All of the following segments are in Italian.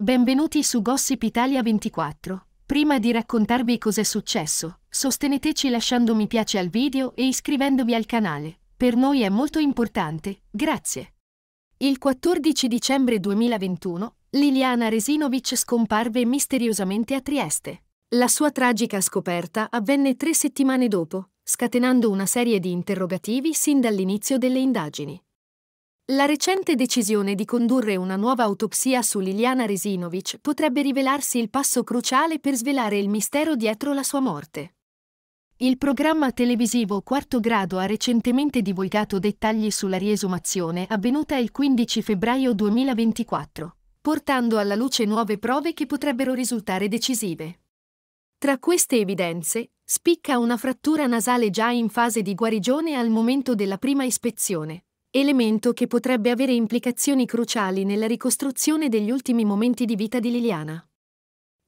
Benvenuti su Gossip Italia 24. Prima di raccontarvi cos'è successo, sosteneteci lasciando mi piace al video e iscrivendovi al canale. Per noi è molto importante, grazie. Il 14 dicembre 2021, Liliana Resinovic scomparve misteriosamente a Trieste. La sua tragica scoperta avvenne tre settimane dopo, scatenando una serie di interrogativi sin dall'inizio delle indagini. La recente decisione di condurre una nuova autopsia su Liliana Resinovic potrebbe rivelarsi il passo cruciale per svelare il mistero dietro la sua morte. Il programma televisivo Quarto Grado ha recentemente divulgato dettagli sulla riesumazione avvenuta il 15 febbraio 2024, portando alla luce nuove prove che potrebbero risultare decisive. Tra queste evidenze, spicca una frattura nasale già in fase di guarigione al momento della prima ispezione, elemento che potrebbe avere implicazioni cruciali nella ricostruzione degli ultimi momenti di vita di Liliana.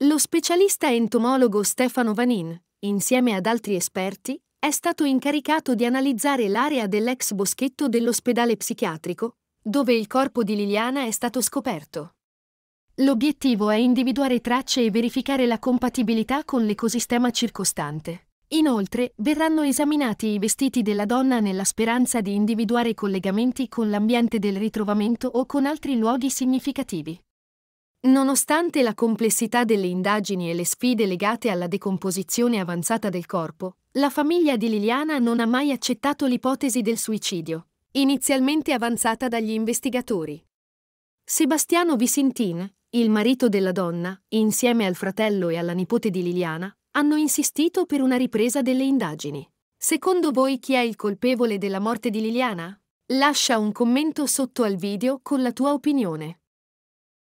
Lo specialista entomologo Stefano Vanin, insieme ad altri esperti, è stato incaricato di analizzare l'area dell'ex boschetto dell'ospedale psichiatrico, dove il corpo di Liliana è stato scoperto. L'obiettivo è individuare tracce e verificare la compatibilità con l'ecosistema circostante. Inoltre, verranno esaminati i vestiti della donna nella speranza di individuare collegamenti con l'ambiente del ritrovamento o con altri luoghi significativi. Nonostante la complessità delle indagini e le sfide legate alla decomposizione avanzata del corpo, la famiglia di Liliana non ha mai accettato l'ipotesi del suicidio, inizialmente avanzata dagli investigatori. Sebastiano Vicentin, il marito della donna, insieme al fratello e alla nipote di Liliana, hanno insistito per una ripresa delle indagini. Secondo voi chi è il colpevole della morte di Liliana? Lascia un commento sotto al video con la tua opinione.